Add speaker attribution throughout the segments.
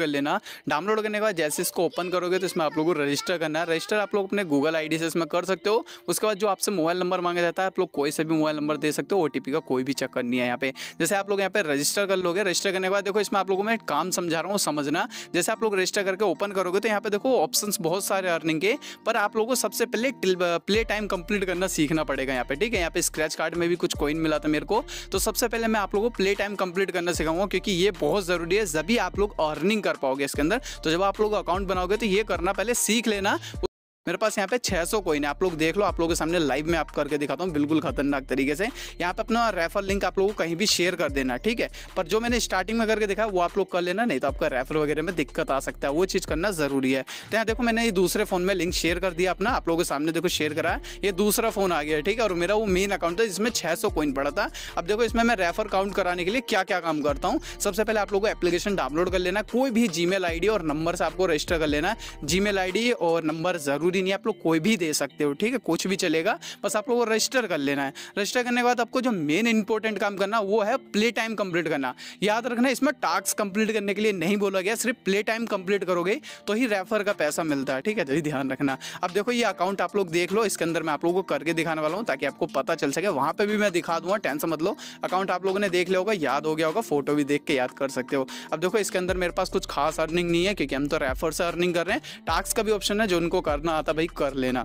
Speaker 1: कर लेना डाउनलोड करने के बाद जैसे इसको ओपन करोगे तो इसमें आप लोगों को रजिस्टर करना है रजिस्टर आप लोग अपने गूगल आईडी से इसमें कर सकते हो उसके बाद जो आपसे मोबाइल नंबर मांगा जाता है आप लोग कोई से भी मोबाइल नंबर दे सकते हो ओटीपी का कोई भी चक्कर नहीं है यहाँ पे जैसे आप लोग यहाँ पे रजिस्टर कर लोगे रजिस्टर करने के बाद देखो इसमें आप लोगों में काम समझा रहा हूँ समझना जैसे आप लोग रजिस्टर करके ओपन करोगे तो यहाँ पे देखो ऑप्शन बहुत सारे अर्निंग के पर आप लोगों को सबसे पहले प्ले टाइम कंप्लीट करना सीखना पड़ेगा यहाँ पे ठीक है यहाँ पे स्क्रैच कार्ड में भी कुछ कॉइन मिला था मेरे को तो सबसे पहले मैं आप लोगों को प्ले टाइम कंप्लीट करना सिखाऊंगा क्योंकि ये बहुत जरूरी है जब भी आप लोग अर्निंग कर पाओगे इसके अंदर तो जब आप लोग अकाउंट बनाओगे तो ये करना पहले सीख लेना मेरे पास यहाँ पे 600 कोइन है आप लोग देख लो आप लोगों के सामने लाइव में आप करके दिखाता हूँ बिल्कुल खतरनाक तरीके से यहाँ पे अपना रेफर लिंक आप लोगों को कहीं भी शेयर कर देना ठीक है पर जो मैंने स्टार्टिंग में करके देखा वो आप लोग कर लेना नहीं तो आपका रेफर वगैरह में दिक्कत आ सकता है वो चीज़ करना जरूरी है तो यहाँ देखो मैंने ये दूसरे फोन में लिंक शेयर कर दिया अपना आप लोगों के सामने देखो शेयर करा ये दूसरा फोन आ गया ठीक है और मेरा वो मेन अकाउंट था जिसमें छः सौ कोइन पड़ा था अब देखो इसमें मैं रेफर काउंट कराने के लिए क्या क्या काम करता हूँ सबसे पहले आप लोगों को एप्लीकेशन डाउनलोड कर लेना कोई भी जी मेल और नंबर से आपको रजिस्टर कर लेना जी मेल और नंबर जरूर ज़रूरी नहीं आप लोग कोई भी दे सकते हो ठीक है कुछ भी चलेगा बस आप लोग रजिस्टर कर लेना है रजिस्टर करने के बाद आपको जो मेन इंपॉर्टेंट काम करना वो है प्ले टाइम कंप्लीट करना याद रखना इसमें टास्क कंप्लीट करने के लिए नहीं बोला गया सिर्फ प्ले टाइम कंप्लीट करोगे तो ही रेफर का पैसा मिलता है ठीक है तो ध्यान रखना अब देखो ये अकाउंट आप लोग देख लो इसके अंदर मैं आप लोगों को करके दिखाने वाला हूँ ताकि आपको पता चल सके वहाँ पर भी मैं दिखा दूंगा टेंशन मत लो अकाउंट आप लोगों ने देख लिया होगा याद हो गया होगा फोटो भी देख के याद कर सकते हो अब देखो इसके अंदर मेरे पास कुछ खास अर्निंग नहीं है क्योंकि हम तो रेफर से अर्निंग कर रहे हैं टास्क का भी ऑप्शन है जो उनको करना आता भाई कर लेना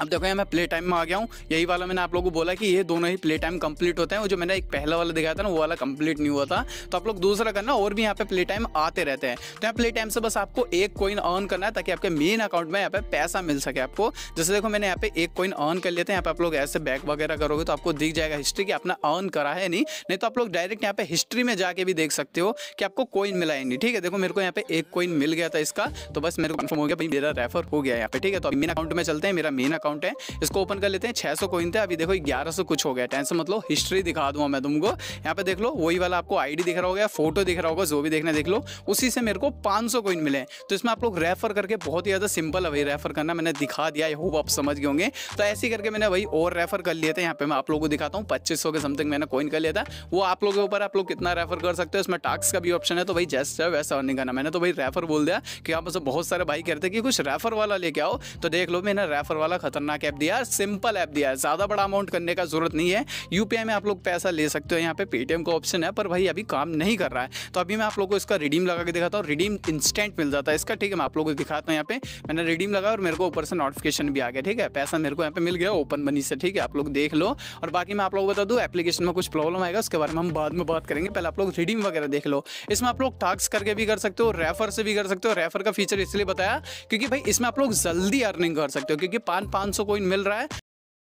Speaker 1: अब देखो यहाँ मैं प्ले टाइम में आ गया हूँ यही वाला मैंने आप लोगों को बोला कि ये दोनों ही प्ले टाइम कंप्लीट होते हैं जो मैंने एक पहला वाला दिखाया था ना वो वाला कंप्लीट नहीं हुआ था तो आप लोग दूसरा करना और भी यहाँ पे प्ले टाइम आते रहते हैं तो यहाँ प्ले टाइम से बस आपको एक कोइन अर्न करना है ताकि आपके मेन अकाउंट में यहाँ पे पैसा मिल सके आपको जैसे देखो मैंने यहाँ पे एक कोइन अर्न कर लेते हैं यहाँ पे आप लोग ऐसे बैक वगैरह करोगे तो आपको दिख जाएगा हिस्ट्री कि आपने अर्न करा है नहीं नहीं तो आप लोग डायरेक्ट यहाँ पे हिस्ट्री में जाके भी देख सकते हो कि आपको कोइन मिला है नहीं ठीक है देखो मेरे को यहाँ पे एक कोइन मिल गया था इसका तो बस मेरे को कन्फर्म हो गया भाई मेरा रेफर हो गया यहाँ पे ठीक है तो मेन अकाउंट में चलते हैं मेरा मेन अकाउंट अकाउंट है इसको ओपन कर लेते हैं छः सौ थे अभी देखो ग्यारह सौ कुछ हो गया टेंशन मतलब हिस्ट्री दिखा दूंगा मैं तुमको यहाँ पे देख लो वही वाला आपको आईडी दिख रहा होगा फोटो दिख रहा होगा जो भी देखना देख लो उसी से मेरे को पांच सौ कॉइन मिले तो इसमें आप लोग रेफर करके बहुत ही ज़्यादा सिंपल है रेफर करना मैंने दिखा दिया होप आप समझ गए होंगे तो ऐसे करके मैंने वही और रेफर कर लिया था यहाँ पे मैं आप लोगों को दिखाता हूँ पच्चीस के समथिंग मैंने कोइन कर लिया था वो आप लोगों के ऊपर आप लोग कितना रेफर कर सकते हो इसमें टास्क का भी ऑप्शन है तो भाई जैसा है वैसा नहीं करना मैंने तो भाई रेफर बोल दिया कि आप बहुत सारे भाई कहते कि कुछ रेफर वाला लेके आओ तो देख लो मैंने रेफर वाला खत्म खतरनाक ऐप दिया है सिंपल ऐप दिया है ज़्यादा बड़ा अमाउंट करने का जरूरत नहीं है यूपीआई में आप लोग पैसा ले सकते हो यहाँ पे पेटीएम का ऑप्शन है पर भाई अभी काम नहीं कर रहा है तो अभी मैं आप लोग को इसका रिडीम लगा के दिखाता हूँ रिडीम इंस्टेंट मिल जाता है इसका ठीक है मैं आप लोग को दिखाता हूँ यहाँ पे मैंने रिडीम लगा और मेरे को ऊपर से नोटिफिकेशन भी आ गया ठीक है पैसा मेरे को यहाँ पे मिल गया ओपन मनी से ठीक है आप लोग देख लो और बाकी मैं आप लोग को बता दूँ एप्लीकेशन में कुछ प्रॉब्लम आएगा उसके बारे में हम बाद में बात करेंगे पहले आप लोग रिडीम वगैरह देख लो इसमें आप लोग टास्क करके भी कर सकते हो रेफर से भी कर सकते हो रेफर का फीचर इसलिए बताया क्योंकि भाई इसमें आप लोग जल्दी अर्निंग कर सकते हो क्योंकि पाँच पाँच पाँच सौ कोइन मिल रहा है